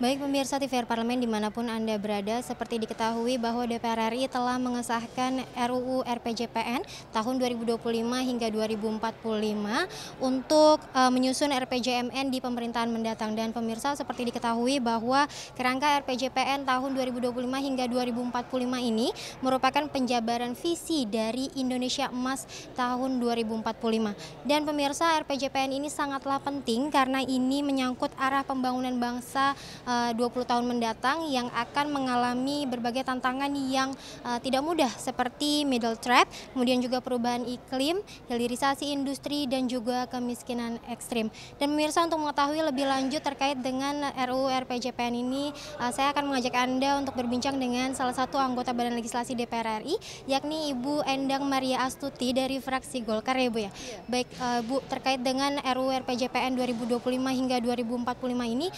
Baik pemirsa TVR Parlemen dimanapun Anda berada, seperti diketahui bahwa DPR RI telah mengesahkan RUU RPJPN tahun 2025 hingga 2045 untuk e, menyusun RPJMN di pemerintahan mendatang. Dan pemirsa seperti diketahui bahwa kerangka RPJPN tahun 2025 hingga 2045 ini merupakan penjabaran visi dari Indonesia Emas tahun 2045. Dan pemirsa RPJPN ini sangatlah penting karena ini menyangkut arah pembangunan bangsa 20 eh, tahun mendatang yang akan mengalami berbagai tantangan yang eh, tidak mudah seperti middle trap, kemudian juga perubahan iklim, hilirisasi industri dan juga kemiskinan ekstrim. Dan pemirsa untuk mengetahui lebih lanjut terkait dengan RUU RPJPN ini, eh, saya akan mengajak Anda untuk berbincang dengan salah satu anggota Badan Legislasi DPR RI, yakni Ibu Endang Maria Astuti dari fraksi Golkar ya Bu ya. Iya. Baik Bu, terkait dengan RUU RPJPN 2025 hingga 2045 ini,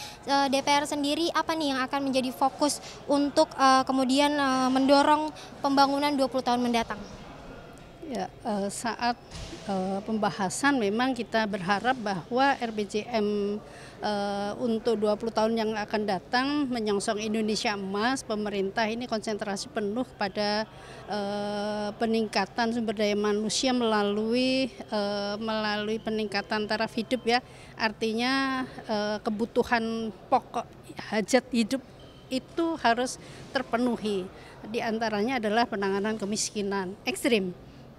DPR sendiri sendiri apa nih yang akan menjadi fokus untuk uh, kemudian uh, mendorong pembangunan 20 tahun mendatang? Ya, eh, saat eh, pembahasan memang kita berharap bahwa RBJM eh, untuk 20 tahun yang akan datang menyongsong Indonesia emas, pemerintah ini konsentrasi penuh pada peningkatan sumber daya manusia melalui melalui peningkatan taraf hidup ya. Artinya kebutuhan pokok hajat hidup itu harus terpenuhi. Di antaranya adalah penanganan kemiskinan ekstrim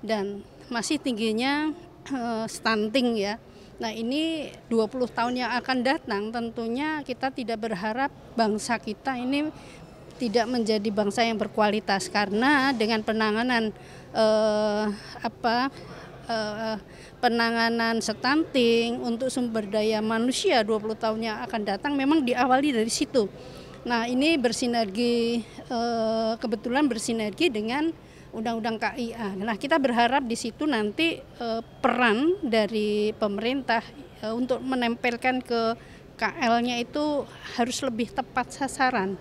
dan masih tingginya eh, stunting ya. Nah ini 20 tahun yang akan datang tentunya kita tidak berharap bangsa kita ini tidak menjadi bangsa yang berkualitas karena dengan penanganan eh, apa eh, penanganan stunting untuk sumber daya manusia 20 tahun yang akan datang memang diawali dari situ. Nah, ini bersinergi eh, kebetulan bersinergi dengan Undang-Undang KIA. Nah, kita berharap di situ nanti eh, peran dari pemerintah eh, untuk menempelkan ke KL-nya itu harus lebih tepat sasaran.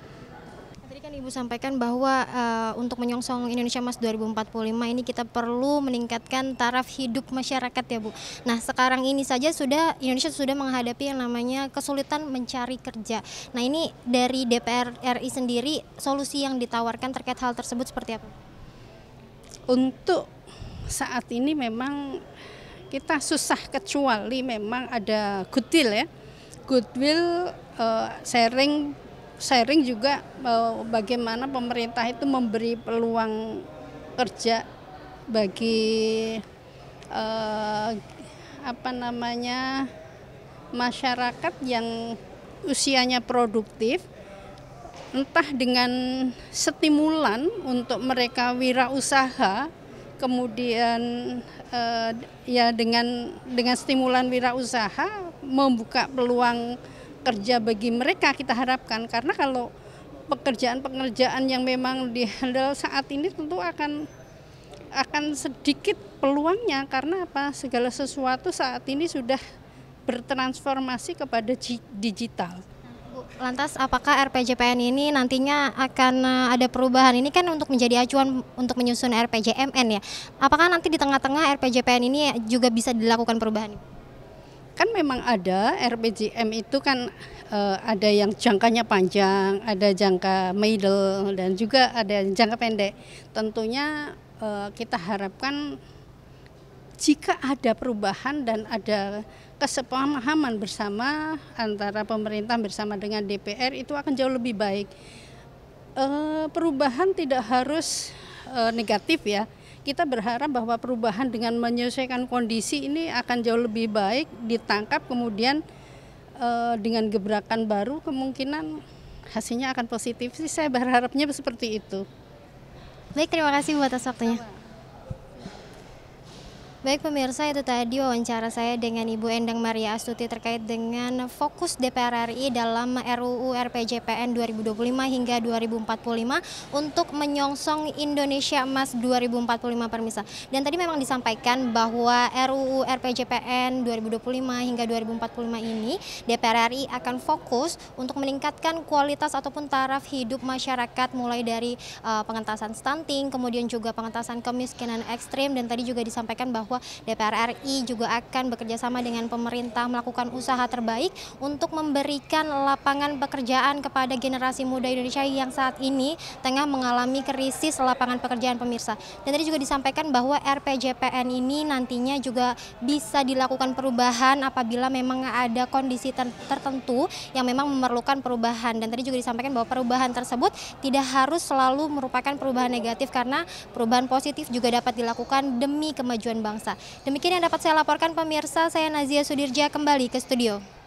Tadi kan Ibu sampaikan bahwa uh, untuk menyongsong Indonesia Mas 2045 ini kita perlu meningkatkan taraf hidup masyarakat ya Bu. Nah sekarang ini saja sudah Indonesia sudah menghadapi yang namanya kesulitan mencari kerja. Nah ini dari DPR RI sendiri solusi yang ditawarkan terkait hal tersebut seperti apa? untuk saat ini memang kita susah kecuali memang ada goodwill ya. Goodwill uh, sharing sharing juga uh, bagaimana pemerintah itu memberi peluang kerja bagi uh, apa namanya masyarakat yang usianya produktif entah dengan stimulan untuk mereka wirausaha kemudian eh, ya dengan dengan stimulan wirausaha membuka peluang kerja bagi mereka kita harapkan karena kalau pekerjaan-pekerjaan yang memang dihandle saat ini tentu akan akan sedikit peluangnya karena apa segala sesuatu saat ini sudah bertransformasi kepada digital lantas apakah RPJPN ini nantinya akan eh, ada perubahan ini kan untuk menjadi acuan untuk menyusun RPJMN ya. Apakah nanti di tengah-tengah RPJPN ini juga bisa dilakukan perubahan? Kan memang ada RPJM itu kan e, ada yang jangkanya panjang, ada jangka middle dan juga ada jangka pendek. Tentunya e, kita harapkan jika ada perubahan dan ada kesepahaman bersama antara pemerintah bersama dengan DPR itu akan jauh lebih baik. E, perubahan tidak harus e, negatif ya. Kita berharap bahwa perubahan dengan menyesuaikan kondisi ini akan jauh lebih baik ditangkap kemudian e, dengan gebrakan baru kemungkinan hasilnya akan positif sih saya berharapnya seperti itu. Baik, terima kasih buat atas waktunya. Sama. Baik pemirsa itu tadi wawancara saya dengan Ibu Endang Maria Astuti terkait dengan fokus DPR RI dalam RUU RPJPN 2025 hingga 2045 untuk menyongsong Indonesia Emas 2045 permisa. Dan tadi memang disampaikan bahwa RUU RPJPN 2025 hingga 2045 ini DPR RI akan fokus untuk meningkatkan kualitas ataupun taraf hidup masyarakat mulai dari uh, pengentasan stunting, kemudian juga pengentasan kemiskinan ekstrim dan tadi juga disampaikan bahwa bahwa DPR RI juga akan bekerjasama dengan pemerintah melakukan usaha terbaik untuk memberikan lapangan pekerjaan kepada generasi muda Indonesia yang saat ini tengah mengalami krisis lapangan pekerjaan pemirsa. Dan tadi juga disampaikan bahwa RPJPN ini nantinya juga bisa dilakukan perubahan apabila memang ada kondisi tertentu yang memang memerlukan perubahan. Dan tadi juga disampaikan bahwa perubahan tersebut tidak harus selalu merupakan perubahan negatif karena perubahan positif juga dapat dilakukan demi kemajuan bangsa pemirsa. Demikian yang dapat saya laporkan pemirsa, saya Nazia Sudirja kembali ke studio.